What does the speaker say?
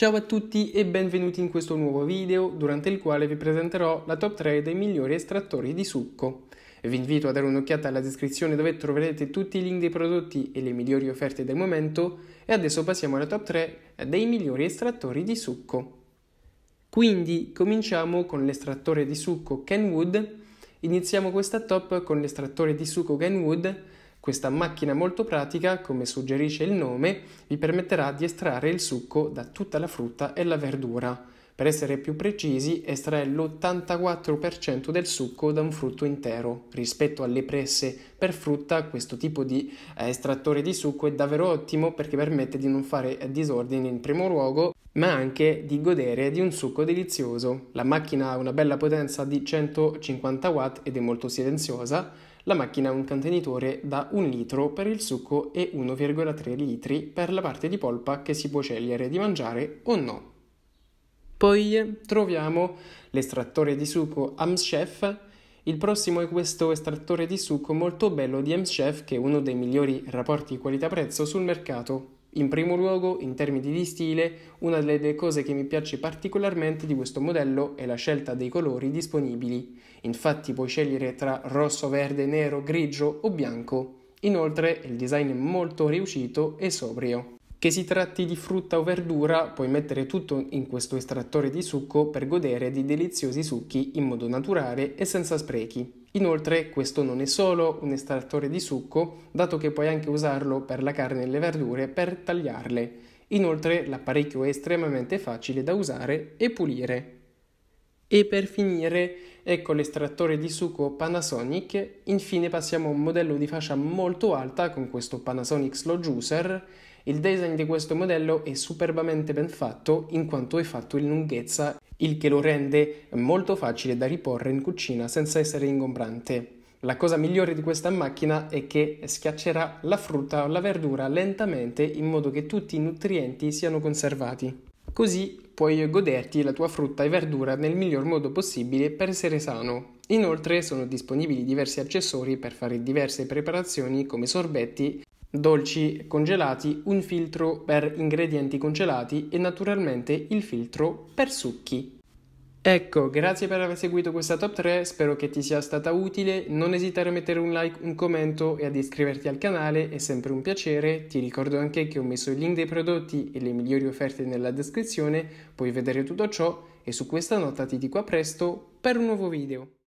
Ciao a tutti e benvenuti in questo nuovo video durante il quale vi presenterò la top 3 dei migliori estrattori di succo. Vi invito a dare un'occhiata alla descrizione dove troverete tutti i link dei prodotti e le migliori offerte del momento e adesso passiamo alla top 3 dei migliori estrattori di succo. Quindi cominciamo con l'estrattore di succo Kenwood, iniziamo questa top con l'estrattore di succo Kenwood questa macchina molto pratica, come suggerisce il nome, vi permetterà di estrarre il succo da tutta la frutta e la verdura. Per essere più precisi, estrae l'84% del succo da un frutto intero. Rispetto alle presse per frutta, questo tipo di eh, estrattore di succo è davvero ottimo perché permette di non fare disordini in primo luogo ma anche di godere di un succo delizioso. La macchina ha una bella potenza di 150 watt ed è molto silenziosa, la macchina ha un contenitore da 1 litro per il succo e 1,3 litri per la parte di polpa che si può scegliere di mangiare o no. Poi troviamo l'estrattore di succo AmsChef. Il prossimo è questo estrattore di succo molto bello di AmsChef che è uno dei migliori rapporti qualità-prezzo sul mercato. In primo luogo, in termini di stile, una delle cose che mi piace particolarmente di questo modello è la scelta dei colori disponibili. Infatti puoi scegliere tra rosso, verde, nero, grigio o bianco. Inoltre il design è molto riuscito e sobrio. Che si tratti di frutta o verdura, puoi mettere tutto in questo estrattore di succo per godere di deliziosi succhi in modo naturale e senza sprechi. Inoltre questo non è solo un estrattore di succo, dato che puoi anche usarlo per la carne e le verdure per tagliarle. Inoltre l'apparecchio è estremamente facile da usare e pulire. E per finire, ecco l'estrattore di succo Panasonic. Infine passiamo a un modello di fascia molto alta con questo Panasonic Slow Juicer. Il design di questo modello è superbamente ben fatto in quanto è fatto in lunghezza il che lo rende molto facile da riporre in cucina senza essere ingombrante. La cosa migliore di questa macchina è che schiaccerà la frutta o la verdura lentamente in modo che tutti i nutrienti siano conservati. Così puoi goderti la tua frutta e verdura nel miglior modo possibile per essere sano. Inoltre sono disponibili diversi accessori per fare diverse preparazioni come sorbetti dolci congelati, un filtro per ingredienti congelati e naturalmente il filtro per succhi. Ecco, grazie per aver seguito questa top 3, spero che ti sia stata utile, non esitare a mettere un like, un commento e ad iscriverti al canale, è sempre un piacere, ti ricordo anche che ho messo il link dei prodotti e le migliori offerte nella descrizione, puoi vedere tutto ciò e su questa nota ti dico a presto per un nuovo video.